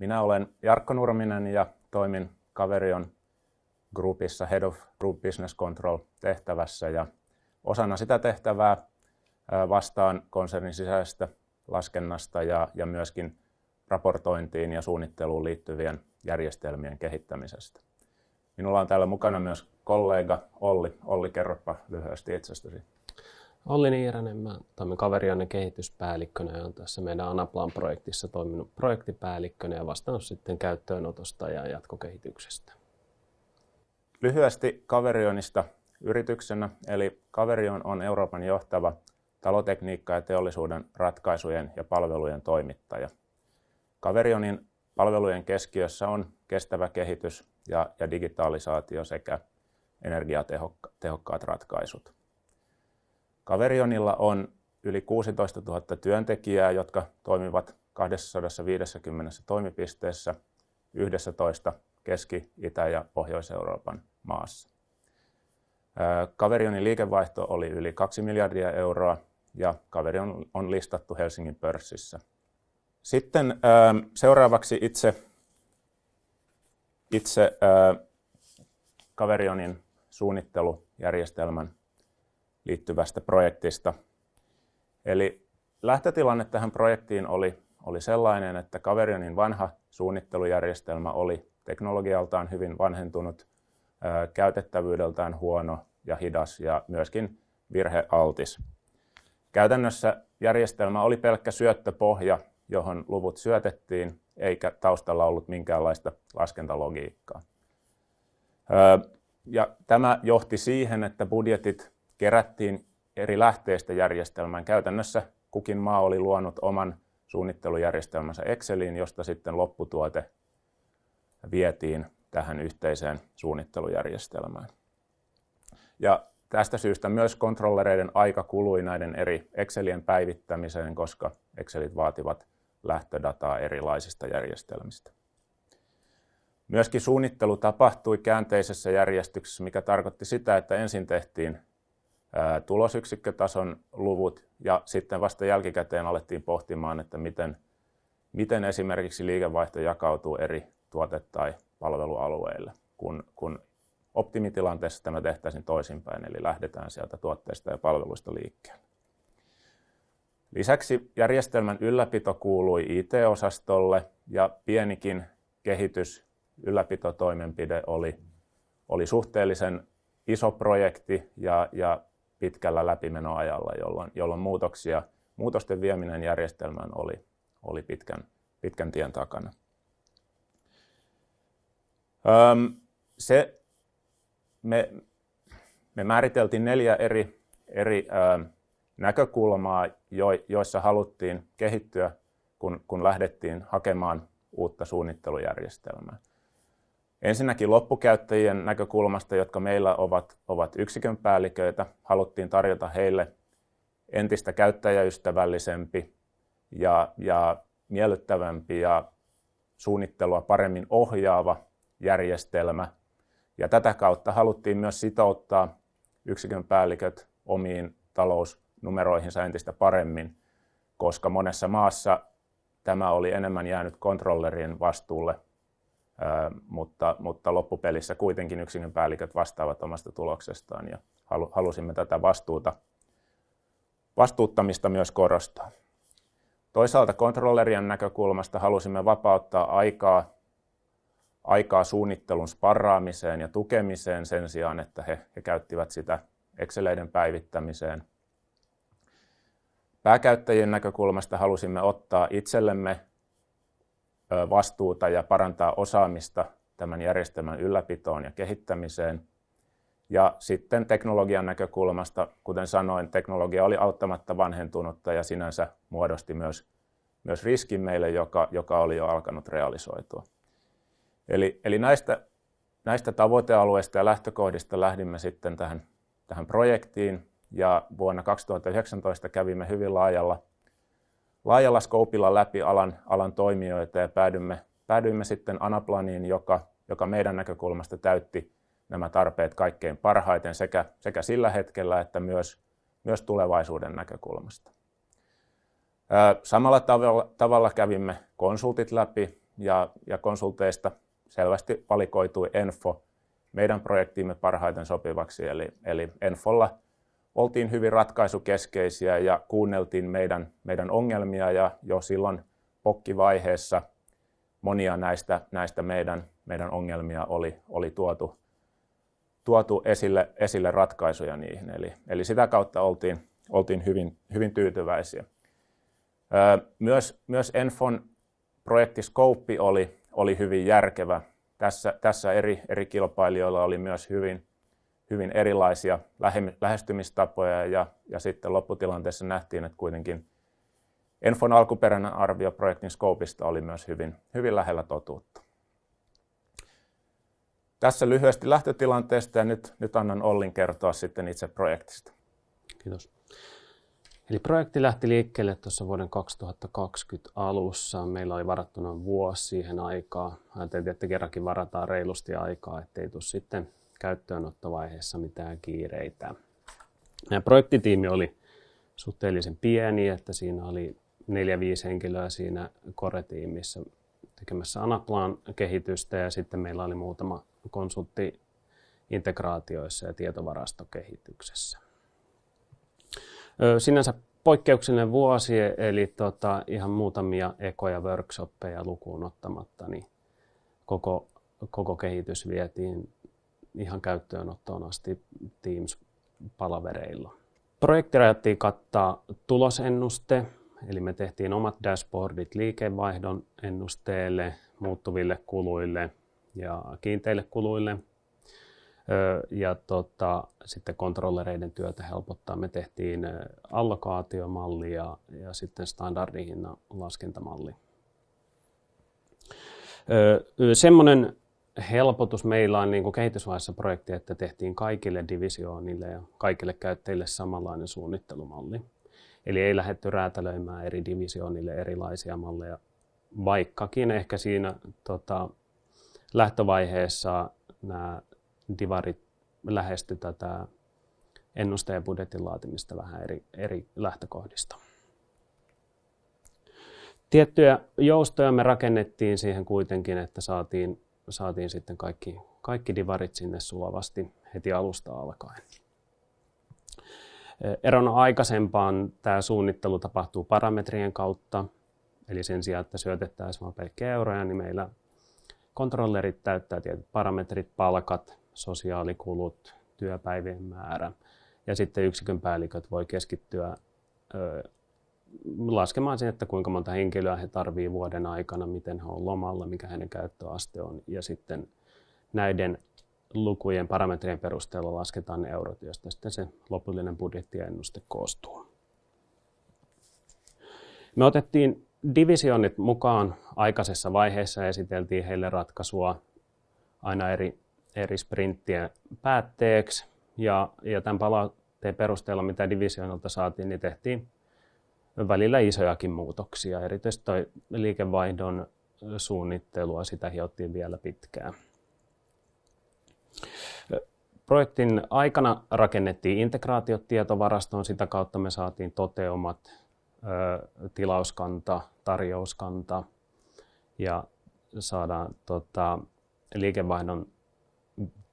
Minä olen Jarkko Nurminen ja toimin Kaverion Groupissa Head of Group Business Control tehtävässä ja osana sitä tehtävää vastaan konsernin sisäisestä laskennasta ja, ja myöskin raportointiin ja suunnitteluun liittyvien järjestelmien kehittämisestä. Minulla on täällä mukana myös kollega Olli. Olli, kerropa lyhyesti itsestäsi. Olli Niiränen, mä toimin kaverianne kehityspäällikkönä ja on tässä meidän Anaplan-projektissa toiminut projektipäällikkönä ja vastannut sitten käyttöönotosta ja jatkokehityksestä. Lyhyesti Kaverionista yrityksenä, eli Kaverion on Euroopan johtava talotekniikka- ja teollisuuden ratkaisujen ja palvelujen toimittaja. Kaverionin palvelujen keskiössä on kestävä kehitys ja, ja digitalisaatio sekä energiatehokkaat ratkaisut. Kaverionilla on yli 16 000 työntekijää, jotka toimivat 250 toimipisteessä 11 Keski-, Itä- ja Pohjois-Euroopan maassa. Kaverionin liikevaihto oli yli 2 miljardia euroa ja Kaverion on listattu Helsingin pörssissä. Sitten seuraavaksi itse, itse Kaverionin suunnittelujärjestelmän liittyvästä projektista. Eli lähtötilanne tähän projektiin oli, oli sellainen, että Kaverionin niin vanha suunnittelujärjestelmä oli teknologialtaan hyvin vanhentunut, ää, käytettävyydeltään huono ja hidas ja myöskin virhealtis. Käytännössä järjestelmä oli pelkkä syöttöpohja, johon luvut syötettiin, eikä taustalla ollut minkäänlaista laskentalogiikkaa. ja tämä johti siihen, että budjetit kerättiin eri lähteistä järjestelmään. Käytännössä kukin maa oli luonut oman suunnittelujärjestelmänsä Exceliin, josta sitten lopputuote vietiin tähän yhteiseen suunnittelujärjestelmään. Ja tästä syystä myös kontrollereiden aika kului näiden eri Excelien päivittämiseen, koska Excelit vaativat lähtödataa erilaisista järjestelmistä. Myöskin suunnittelu tapahtui käänteisessä järjestyksessä, mikä tarkoitti sitä, että ensin tehtiin tulosyksikkötason luvut ja sitten vasta jälkikäteen alettiin pohtimaan, että miten, miten esimerkiksi liikevaihto jakautuu eri tuote- tai palvelualueille, kun, kun optimitilanteessa tämä tehtäisiin toisinpäin, eli lähdetään sieltä tuotteista ja palveluista liikkeelle. Lisäksi järjestelmän ylläpito kuului IT-osastolle ja pienikin kehitys ylläpitotoimenpide oli, oli suhteellisen iso projekti ja, ja pitkällä läpimenoajalla, jolloin, jolloin muutoksia, muutosten vieminen järjestelmään oli, oli pitkän, pitkän tien takana. Öm, se, me, me määriteltiin neljä eri, eri ö, näkökulmaa, jo, joissa haluttiin kehittyä, kun, kun lähdettiin hakemaan uutta suunnittelujärjestelmää. Ensinnäkin loppukäyttäjien näkökulmasta, jotka meillä ovat, ovat yksikön päälliköitä, haluttiin tarjota heille entistä käyttäjäystävällisempi ja, ja miellyttävämpi ja suunnittelua paremmin ohjaava järjestelmä. Ja tätä kautta haluttiin myös sitouttaa yksikön päälliköt omiin talousnumeroihinsa entistä paremmin, koska monessa maassa tämä oli enemmän jäänyt kontrollerin vastuulle mutta, mutta loppupelissä kuitenkin yksikön päälliköt vastaavat omasta tuloksestaan ja halusimme tätä vastuuta, vastuuttamista myös korostaa. Toisaalta kontrollerien näkökulmasta halusimme vapauttaa aikaa, aikaa suunnittelun sparraamiseen ja tukemiseen sen sijaan, että he, he käyttivät sitä Exceleiden päivittämiseen. Pääkäyttäjien näkökulmasta halusimme ottaa itsellemme vastuuta ja parantaa osaamista tämän järjestelmän ylläpitoon ja kehittämiseen. Ja sitten teknologian näkökulmasta, kuten sanoin, teknologia oli auttamatta vanhentunutta ja sinänsä muodosti myös, myös riskin meille, joka, joka oli jo alkanut realisoitua. Eli, eli näistä, näistä tavoitealueista ja lähtökohdista lähdimme sitten tähän, tähän projektiin ja vuonna 2019 kävimme hyvin laajalla laajalla skoopilla läpi alan, alan toimijoita ja päädymme, päädyimme sitten Anaplaniin, joka, joka meidän näkökulmasta täytti nämä tarpeet kaikkein parhaiten sekä, sekä sillä hetkellä että myös, myös tulevaisuuden näkökulmasta. Samalla tavalla, tavalla kävimme konsultit läpi ja, ja konsulteista selvästi valikoitui Enfo meidän projektiimme parhaiten sopivaksi, eli, eli Enfolla – oltiin hyvin ratkaisukeskeisiä ja kuunneltiin meidän, meidän ongelmia ja jo silloin pokkivaiheessa monia näistä, näistä meidän, meidän ongelmia oli, oli tuotu, tuotu esille, esille ratkaisuja niihin. Eli, eli sitä kautta oltiin, oltiin hyvin, hyvin tyytyväisiä. Myös, myös Enfon projektiskouppi oli, oli hyvin järkevä. Tässä, tässä eri, eri kilpailijoilla oli myös hyvin, hyvin erilaisia lähestymistapoja ja, ja sitten lopputilanteessa nähtiin, että kuitenkin Enfon alkuperäinen arvio projektin skoopista oli myös hyvin, hyvin lähellä totuutta. Tässä lyhyesti lähtötilanteesta ja nyt, nyt annan Ollin kertoa sitten itse projektista. Kiitos. Eli projekti lähti liikkeelle tuossa vuoden 2020 alussa. Meillä oli varattuna vuosi siihen aikaa. Ajateltiin, että kerrankin varataan reilusti aikaa, ettei tule sitten käyttöönottovaiheessa mitään kiireitä. Ja projektitiimi oli suhteellisen pieni, että siinä oli 4-5 henkilöä siinä koretiimissä tekemässä Anaplan kehitystä ja sitten meillä oli muutama konsultti integraatioissa ja tietovarastokehityksessä. Sinänsä poikkeuksellinen vuosi, eli tota, ihan muutamia ekoja workshoppeja lukuun ottamatta, niin koko, koko kehitys vietiin ihan käyttöönottoon asti Teams-palavereilla. Projekti rajattiin kattaa tulosennuste, eli me tehtiin omat dashboardit liikevaihdon ennusteelle, muuttuville kuluille ja kiinteille kuluille. Ja tota, sitten kontrollereiden työtä helpottaa. Me tehtiin allokaatiomalli ja, ja sitten standardihinnan laskentamalli. Semmoinen helpotus meillä on niin kehitysvaiheessa projekti, että tehtiin kaikille divisioonille ja kaikille käyttäjille samanlainen suunnittelumalli. Eli ei lähdetty räätälöimään eri divisioonille erilaisia malleja, vaikkakin ehkä siinä tota, lähtövaiheessa nämä divarit lähesty tätä ennusteen budjetin laatimista vähän eri, eri lähtökohdista. Tiettyjä joustoja me rakennettiin siihen kuitenkin, että saatiin saatiin sitten kaikki, kaikki divarit sinne sulavasti heti alusta alkaen. Erona aikaisempaan tämä suunnittelu tapahtuu parametrien kautta, eli sen sijaan, että syötettäisiin vain pelkkiä euroja, niin meillä kontrollerit täyttää tietyt parametrit, palkat, sosiaalikulut, työpäivien määrä, ja sitten yksikön päälliköt voi keskittyä laskemaan sen, että kuinka monta henkilöä he tarvii vuoden aikana, miten he on lomalla, mikä hänen käyttöaste on ja sitten näiden lukujen parametrien perusteella lasketaan ne eurot, joista sitten se lopullinen budjettiennuste koostuu. Me otettiin divisionit mukaan aikaisessa vaiheessa ja esiteltiin heille ratkaisua aina eri, eri sprinttien päätteeksi. Ja, ja tämän palautteen perusteella, mitä divisionilta saatiin, niin tehtiin välillä isojakin muutoksia. Erityisesti toi liikevaihdon suunnittelua, sitä hiottiin vielä pitkään. Projektin aikana rakennettiin integraatiot tietovarastoon, sitä kautta me saatiin toteumat, tilauskanta, tarjouskanta ja saadaan tota, liikevaihdon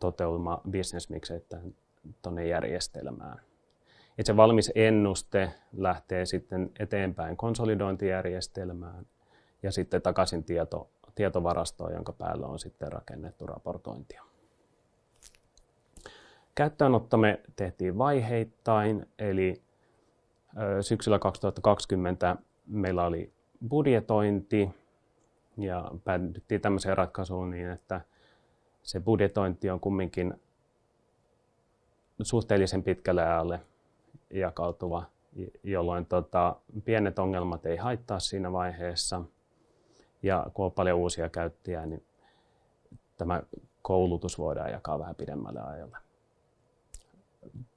toteuma bisnesmikseittäin tuonne järjestelmään että se valmis ennuste lähtee sitten eteenpäin konsolidointijärjestelmään ja sitten takaisin tieto, tietovarastoon, jonka päällä on sitten rakennettu raportointia. Käyttöönottamme tehtiin vaiheittain, eli syksyllä 2020 meillä oli budjetointi ja päädyttiin tämmöiseen ratkaisuun niin, että se budjetointi on kumminkin suhteellisen pitkälle ajalle jakautuva, jolloin tota, pienet ongelmat ei haittaa siinä vaiheessa. Ja kun on paljon uusia käyttäjiä, niin tämä koulutus voidaan jakaa vähän pidemmälle ajalle.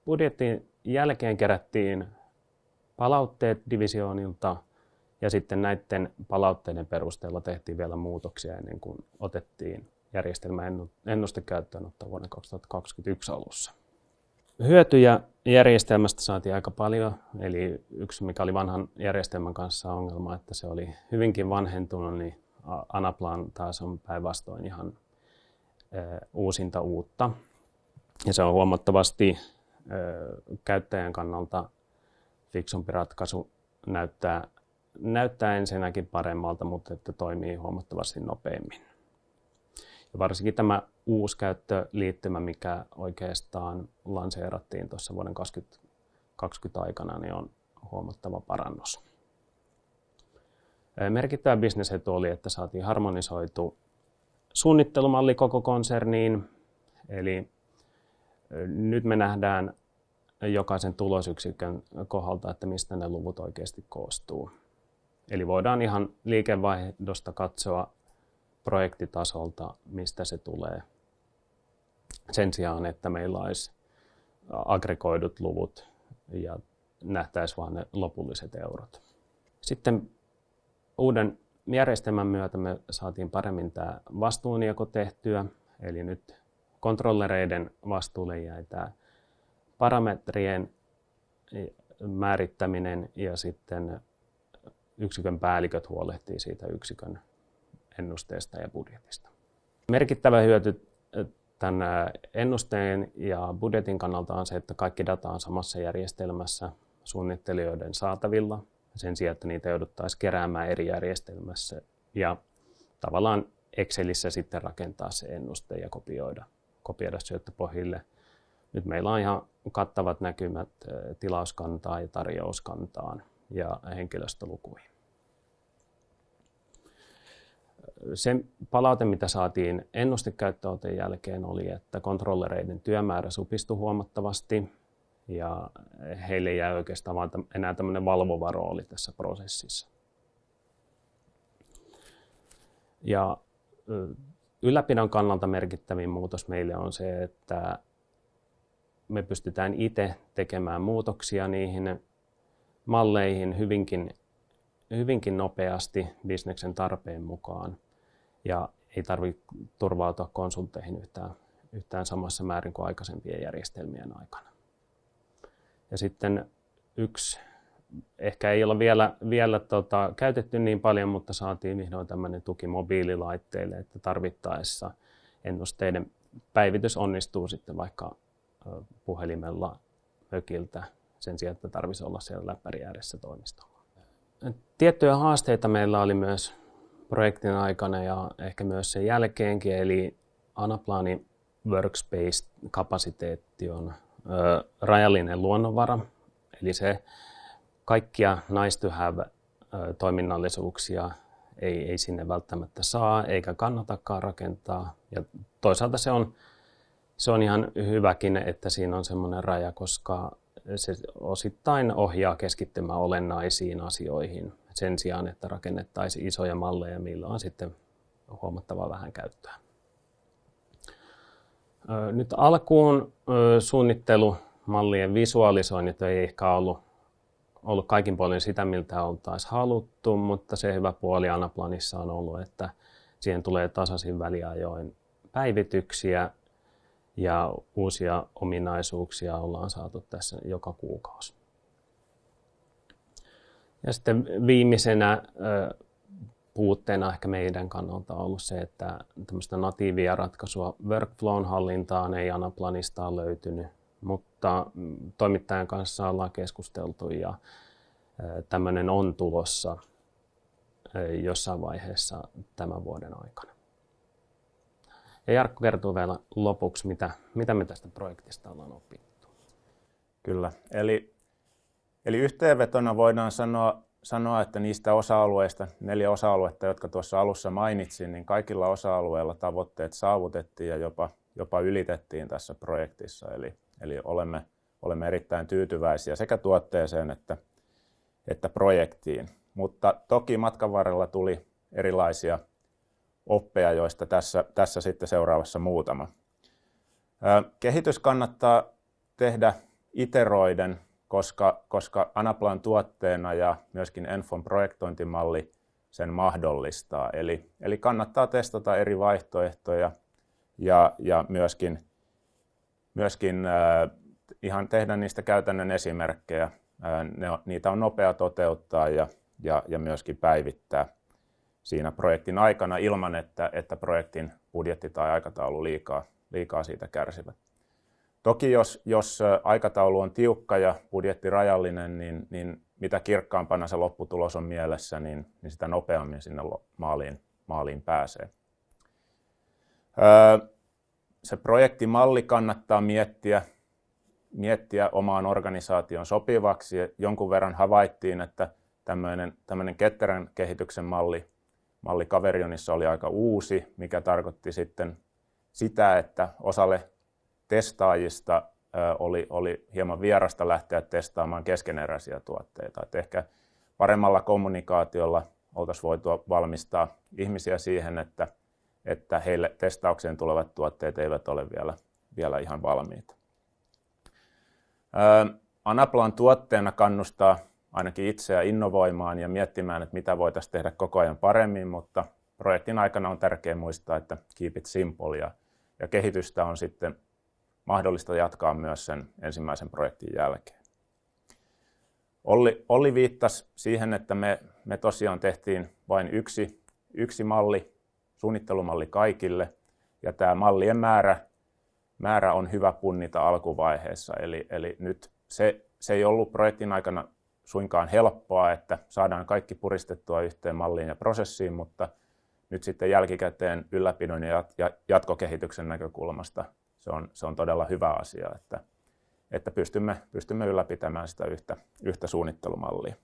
Budjetin jälkeen kerättiin palautteet divisioonilta ja sitten näiden palautteiden perusteella tehtiin vielä muutoksia ennen kuin otettiin järjestelmä ennustekäyttöön ottaa vuonna 2021 alussa. Hyötyjä järjestelmästä saatiin aika paljon. Eli yksi, mikä oli vanhan järjestelmän kanssa ongelma, että se oli hyvinkin vanhentunut, niin Anaplan taas on päinvastoin ihan uusinta uutta. Ja se on huomattavasti käyttäjän kannalta fiksumpi ratkaisu näyttää, näyttää ensinnäkin paremmalta, mutta että toimii huomattavasti nopeammin. Ja varsinkin tämä uusi käyttöliittymä, mikä oikeastaan lanseerattiin tuossa vuoden 2020 aikana, niin on huomattava parannus. Merkittävä bisnesetu oli, että saatiin harmonisoitu suunnittelumalli koko konserniin. Eli nyt me nähdään jokaisen tulosyksikön kohdalta, että mistä ne luvut oikeasti koostuu. Eli voidaan ihan liikevaihdosta katsoa projektitasolta, mistä se tulee. Sen sijaan, että meillä olisi aggregoidut luvut ja nähtäisiin vain ne lopulliset eurot. Sitten uuden järjestelmän myötä me saatiin paremmin tämä vastuunjako tehtyä, eli nyt kontrollereiden vastuulle jäi tämä parametrien määrittäminen ja sitten yksikön päälliköt huolehtii siitä yksikön ennusteesta ja budjetista. Merkittävä hyöty tämän ennusteen ja budjetin kannalta on se, että kaikki data on samassa järjestelmässä suunnittelijoiden saatavilla sen sijaan, että niitä jouduttaisiin keräämään eri järjestelmässä ja tavallaan Excelissä sitten rakentaa se ennuste ja kopioida, kopioida syöttöpohjille. Nyt meillä on ihan kattavat näkymät tilauskantaan ja tarjouskantaan ja henkilöstölukuihin se palaute, mitä saatiin ennustekäyttöoton jälkeen, oli, että kontrollereiden työmäärä supistui huomattavasti ja heille jäi oikeastaan vain enää tämmöinen valvova rooli tässä prosessissa. Ja ylläpidon kannalta merkittävin muutos meille on se, että me pystytään itse tekemään muutoksia niihin malleihin hyvinkin, hyvinkin nopeasti bisneksen tarpeen mukaan ja ei tarvitse turvautua konsultteihin yhtään, yhtään samassa määrin kuin aikaisempien järjestelmien aikana. Ja sitten yksi, ehkä ei ole vielä, vielä tota, käytetty niin paljon, mutta saatiin vihdoin tämmöinen tuki mobiililaitteille, että tarvittaessa ennusteiden päivitys onnistuu sitten vaikka puhelimella mökiltä sen sijaan, että tarvitsisi olla siellä läppäri ääressä toimistolla. Tiettyjä haasteita meillä oli myös projektin aikana ja ehkä myös sen jälkeenkin, eli Anaplani workspace-kapasiteetti on ö, rajallinen luonnonvara, eli se kaikkia nice to have toiminnallisuuksia ei, ei sinne välttämättä saa eikä kannatakaan rakentaa. Ja toisaalta se on, se on ihan hyväkin, että siinä on semmoinen raja, koska se osittain ohjaa keskittymään olennaisiin asioihin sen sijaan, että rakennettaisiin isoja malleja, millä on sitten huomattavaa vähän käyttöä. Nyt alkuun suunnittelu, mallien visualisoinnit ei ehkä ollut, ollut kaikin puolin sitä, miltä oltaisiin haluttu, mutta se hyvä puoli Anaplanissa on ollut, että siihen tulee tasaisin väliajoin päivityksiä ja uusia ominaisuuksia ollaan saatu tässä joka kuukausi. Ja sitten viimeisenä puutteena ehkä meidän kannalta on ollut se, että tämmöistä natiivia ratkaisua workflown hallintaan ei Anaplanista ole löytynyt, mutta toimittajan kanssa ollaan keskusteltu ja tämmöinen on tulossa jossain vaiheessa tämän vuoden aikana. Ja Jarkko kertoo vielä lopuksi, mitä, mitä me tästä projektista ollaan opittu. Kyllä, eli Eli yhteenvetona voidaan sanoa, sanoa, että niistä osa-alueista, neljä osa-aluetta, jotka tuossa alussa mainitsin, niin kaikilla osa-alueilla tavoitteet saavutettiin ja jopa, jopa ylitettiin tässä projektissa. Eli, eli olemme, olemme erittäin tyytyväisiä sekä tuotteeseen että, että projektiin. Mutta toki matkan varrella tuli erilaisia oppeja, joista tässä, tässä sitten seuraavassa muutama. Kehitys kannattaa tehdä iteroiden koska, koska Anaplan tuotteena ja myöskin Enfon projektointimalli sen mahdollistaa. Eli, eli kannattaa testata eri vaihtoehtoja ja, ja myöskin, myöskin äh, ihan tehdä niistä käytännön esimerkkejä. Äh, ne, niitä on nopea toteuttaa ja, ja, ja myöskin päivittää siinä projektin aikana ilman, että, että projektin budjetti tai aikataulu liikaa, liikaa siitä kärsivät. Toki jos, jos aikataulu on tiukka ja budjetti rajallinen, niin, niin mitä kirkkaampana se lopputulos on mielessä, niin, niin sitä nopeammin sinne maaliin, maaliin pääsee. Öö, se projektimalli kannattaa miettiä, miettiä omaan organisaation sopivaksi. Jonkun verran havaittiin, että tämmöinen, tämmöinen ketterän kehityksen malli, malli Kaverionissa oli aika uusi, mikä tarkoitti sitten sitä, että osalle testaajista oli, oli hieman vierasta lähteä testaamaan keskeneräisiä tuotteita. Et ehkä paremmalla kommunikaatiolla oltaisiin voitu valmistaa ihmisiä siihen, että, että heille testaukseen tulevat tuotteet eivät ole vielä, vielä ihan valmiita. Anaplan tuotteena kannustaa ainakin itseä innovoimaan ja miettimään, että mitä voitaisiin tehdä koko ajan paremmin, mutta projektin aikana on tärkeää muistaa, että keep it simple ja, ja kehitystä on sitten mahdollista jatkaa myös sen ensimmäisen projektin jälkeen. Olli, Olli viittasi siihen, että me, me tosiaan tehtiin vain yksi, yksi malli, suunnittelumalli kaikille, ja tämä mallien määrä, määrä on hyvä punnita alkuvaiheessa. Eli, eli nyt se, se ei ollut projektin aikana suinkaan helppoa, että saadaan kaikki puristettua yhteen malliin ja prosessiin, mutta nyt sitten jälkikäteen ylläpidon ja jatkokehityksen näkökulmasta se on, se on todella hyvä asia, että, että pystymme, pystymme ylläpitämään sitä yhtä, yhtä suunnittelumallia.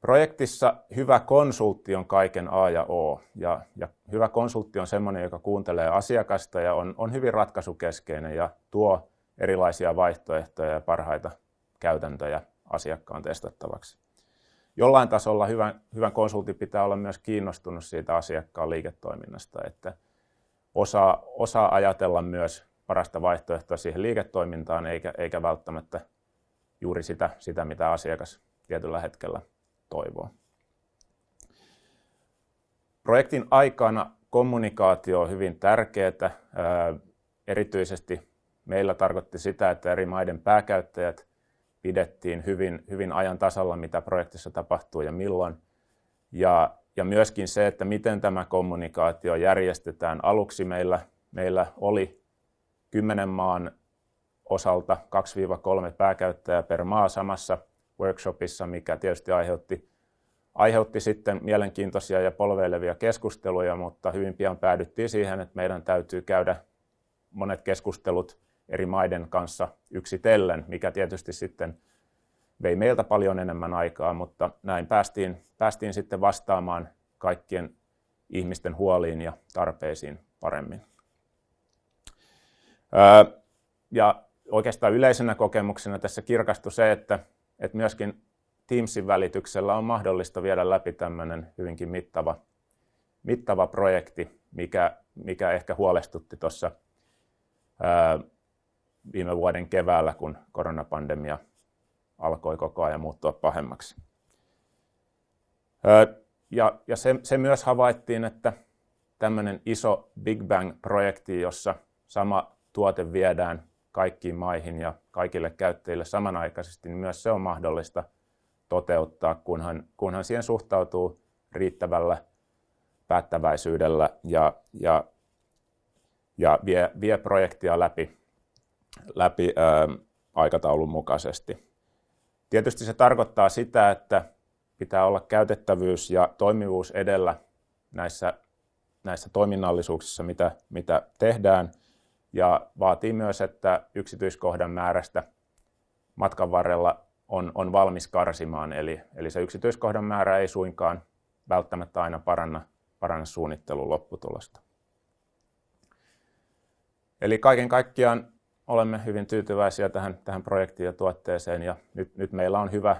Projektissa hyvä konsultti on kaiken A ja O. Ja, ja hyvä konsultti on sellainen, joka kuuntelee asiakasta ja on, on hyvin ratkaisukeskeinen ja tuo erilaisia vaihtoehtoja ja parhaita käytäntöjä asiakkaan testattavaksi. Jollain tasolla hyvän, hyvän konsultin pitää olla myös kiinnostunut siitä asiakkaan liiketoiminnasta, että osaa, osaa ajatella myös parasta vaihtoehtoa siihen liiketoimintaan, eikä, eikä välttämättä juuri sitä, sitä, mitä asiakas tietyllä hetkellä toivoo. Projektin aikana kommunikaatio on hyvin tärkeää. Erityisesti meillä tarkoitti sitä, että eri maiden pääkäyttäjät pidettiin hyvin, hyvin ajan tasalla, mitä projektissa tapahtuu ja milloin. Ja ja myöskin se, että miten tämä kommunikaatio järjestetään. Aluksi meillä, meillä oli kymmenen maan osalta 2-3 pääkäyttäjää per maa samassa workshopissa, mikä tietysti aiheutti, aiheutti sitten mielenkiintoisia ja polveilevia keskusteluja, mutta hyvin pian päädyttiin siihen, että meidän täytyy käydä monet keskustelut eri maiden kanssa yksitellen, mikä tietysti sitten vei meiltä paljon enemmän aikaa, mutta näin päästiin, päästiin sitten vastaamaan kaikkien ihmisten huoliin ja tarpeisiin paremmin. ja oikeastaan yleisenä kokemuksena tässä kirkastui se, että, että myöskin Teamsin välityksellä on mahdollista viedä läpi tämmöinen hyvinkin mittava, mittava projekti, mikä, mikä ehkä huolestutti tuossa viime vuoden keväällä, kun koronapandemia alkoi koko ajan muuttua pahemmaksi. Ja, ja se, se myös havaittiin, että tämmöinen iso Big Bang-projekti, jossa sama tuote viedään kaikkiin maihin ja kaikille käyttäjille samanaikaisesti, niin myös se on mahdollista toteuttaa, kunhan, kunhan siihen suhtautuu riittävällä päättäväisyydellä ja, ja, ja vie, vie projektia läpi, läpi ää, aikataulun mukaisesti. Tietysti se tarkoittaa sitä, että pitää olla käytettävyys ja toimivuus edellä näissä, näissä toiminnallisuuksissa, mitä, mitä tehdään, ja vaatii myös, että yksityiskohdan määrästä matkan varrella on, on valmis karsimaan, eli, eli se yksityiskohdan määrä ei suinkaan välttämättä aina paranna, paranna suunnittelun lopputulosta. Eli kaiken kaikkiaan olemme hyvin tyytyväisiä tähän, tähän projektiin ja tuotteeseen ja nyt, nyt meillä on hyvä,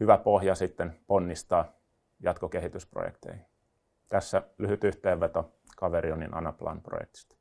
hyvä pohja sitten ponnistaa jatkokehitysprojekteihin. Tässä lyhyt yhteenveto Kaverionin Anaplan projektista.